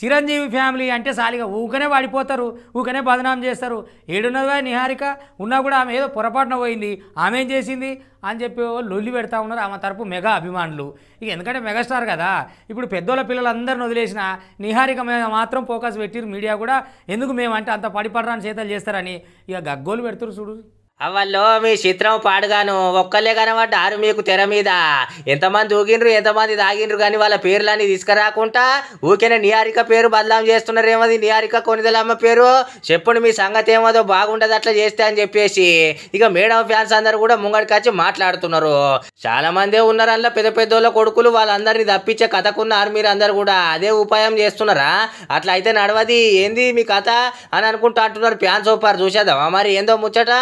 Chiranjeevi family అంటే సాలిగా ఊకనే వాడిపోతారు ఊకనే బదనాం చేస్తారు ఏడున్నదా నిహారిక ఉన్నా కూడా ఆమె ఏదో పొరపాటున పోయింది ఆమె ఏం చేసింది అని చెప్పి లొల్లి పెడతా ఉన్నారు ఆమె తరపు మెగా అభిమానులు ఇక ఎందుకంటే మెగాస్టార్ కదా ఇప్పుడు పెద్దోళ్ళ పిల్లలందరిని వదిలేసిన నిహారిక మీద మాత్రం ఫోకస్ పెట్టిరు మీడియా కూడా ఎందుకు మేమంటే అంత పడిపడరాని చేతలు చేస్తారని ఇక గగ్గోలు పెడుతురు చూడు అవల్లో మీ చిత్రం పాడుగాను కనబడ్డ ఆరు మీకు తెర మీద ఎంతమంది ఊగిండ్రు ఎంతమంది తాగిండ్రు కానీ వాళ్ళ పేర్లన్నీ తీసుకురాకుండా ఊకిన నియారిక పేరు బదలాం చేస్తున్నారేమది నియారిక కొనిదలమ్మ పేరు చెప్పుడు మీ సంగతి ఏమదో బాగుండదు అట్లా చేస్తే అని చెప్పేసి ఇక మేడం ఫ్యాన్స్ అందరు కూడా ముంగడికి వచ్చి మాట్లాడుతున్నారు చాలా మంది ఉన్నారు పెద్ద పెద్దోళ్ళ కొడుకులు వాళ్ళందరినీ తప్పించే కథకున్నారు మీరు అందరు కూడా అదే ఉపాయం చేస్తున్నారా అట్లా అయితే నడవది ఏంది మీ కథ అని అనుకుంటా అంటున్నారు ఫ్యాన్స్ ఓపారు చూసేద్దామా మరి ఏందో ముచ్చట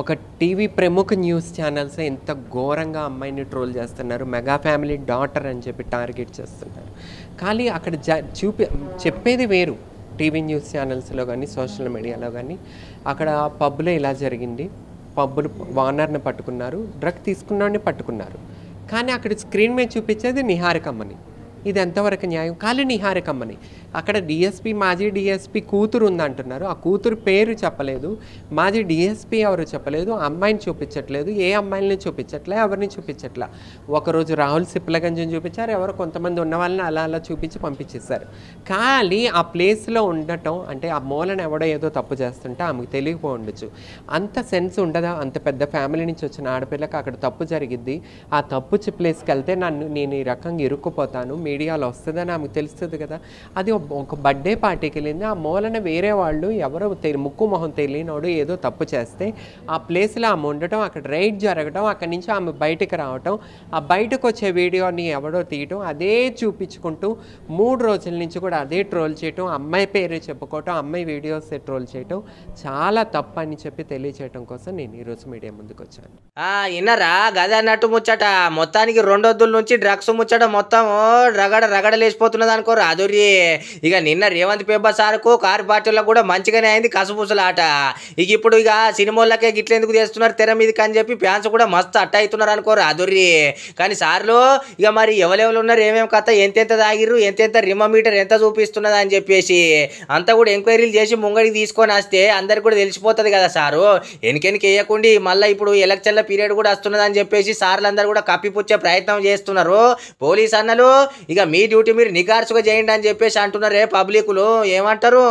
ఒక టీవీ ప్రముఖ న్యూస్ ఛానల్స్ ఎంత ఘోరంగా అమ్మాయిని ట్రోల్ చేస్తున్నారు మెగా ఫ్యామిలీ డాటర్ అని చెప్పి టార్గెట్ చేస్తున్నారు కానీ అక్కడ జ చూపి చెప్పేది వేరు టీవీ న్యూస్ ఛానల్స్లో కానీ సోషల్ మీడియాలో కానీ అక్కడ పబ్బులు ఇలా జరిగింది పబ్బులు వానర్ని పట్టుకున్నారు డ్రగ్ తీసుకున్నవాడిని పట్టుకున్నారు కానీ అక్కడ స్క్రీన్ మీద చూపించేది నిహారికమ్మని ఇది ఎంతవరకు న్యాయం నిహారకమ్మని అక్కడ డిఎస్పీ మాజీ డిఎస్పీ కూతురు ఉందంటున్నారు ఆ కూతురు పేరు చెప్పలేదు మాజీ డిఎస్పీ ఎవరు చెప్పలేదు అమ్మాయిని చూపించట్లేదు ఏ అమ్మాయిని చూపించట్లే ఎవరిని చూపించట్లే ఒకరోజు రాహుల్ సిప్లగంజని చూపించారు ఎవరు కొంతమంది ఉన్న వాళ్ళని అలా అలా చూపించి పంపించేశారు కానీ ఆ ప్లేస్లో ఉండటం అంటే ఆ మూలన ఎవడో ఏదో తప్పు చేస్తుంటే ఆమెకు తెలియకపో ఉండొచ్చు అంత సెన్స్ ఉండదా అంత పెద్ద ఫ్యామిలీ నుంచి వచ్చిన ఆడపిల్లకి అక్కడ తప్పు జరిగిద్ది ఆ తప్పు ప్లేస్కి వెళ్తే నన్ను నేను ఈ రకంగా ఇరుక్కుపోతాను మీ మీడియాలో వస్తుందని ఆమెకు తెలుస్తుంది కదా అది ఒక బర్త్డే పార్టీకి వెళ్ళింది ఆ మూలన వేరే వాళ్ళు ఎవరో ముక్కు మొహం తెలియనోడు ఏదో తప్పు చేస్తే ఆ ప్లేస్లో ఆమె ఉండటం అక్కడ రైడ్ జరగడం అక్కడి నుంచి ఆమె బయటకు రావటం ఆ బయటకు వచ్చే వీడియోని ఎవడో తీయటం అదే చూపించుకుంటూ మూడు రోజుల నుంచి కూడా అదే ట్రోల్ చేయటం అమ్మాయి పేరే చెప్పుకోవటం అమ్మాయి వీడియోస్ ట్రోల్ చేయటం చాలా తప్పు అని చెప్పి తెలియచేయటం కోసం నేను ఈరోజు మీడియా ముందుకు వచ్చాను విన్నారా గదే అన్నట్టు ముచ్చట మొత్తానికి రెండొద్దుల నుంచి డ్రగ్స్ ముచ్చట మొత్తం రగడ రగడ లేచిపోతున్నది అనుకో రాదురి ఇక నిన్న రేవంత్ పేపర్ సార్కు కారు పార్టీలకు కూడా మంచిగానే అయింది కసుపూసలాట ఇక ఇప్పుడు ఇక సినిమాలకే ఎందుకు చేస్తున్నారు తెర మీదకి అని చెప్పి ఫ్యాన్స్ కూడా మస్తు అట్ట అవుతున్నారు అనుకో రాదురి కానీ సార్లు ఇక మరి ఎవరెవరు ఉన్నారు ఏమేమి కథ ఎంతెంత తాగిర్రు ఎంతెంత రిమోమీటర్ ఎంత చూపిస్తున్నది అని చెప్పేసి అంతా కూడా ఎంక్వైరీలు చేసి ముంగడికి తీసుకొని వస్తే అందరికి కూడా తెలిసిపోతుంది కదా సారు ఎనికెనికి వేయకుండా మళ్ళీ ఇప్పుడు ఎలక్షన్ల పీరియడ్ కూడా వస్తున్నదని చెప్పేసి సార్లు అందరూ కూడా కప్పిపుచ్చే ప్రయత్నం చేస్తున్నారు పోలీస్ అన్నలు ఇక మీ డ్యూటీ మీరు నిగార్సుగా చేయండి అని చెప్పేసి అంటున్నారే పబ్లిక్లు ఏమంటారు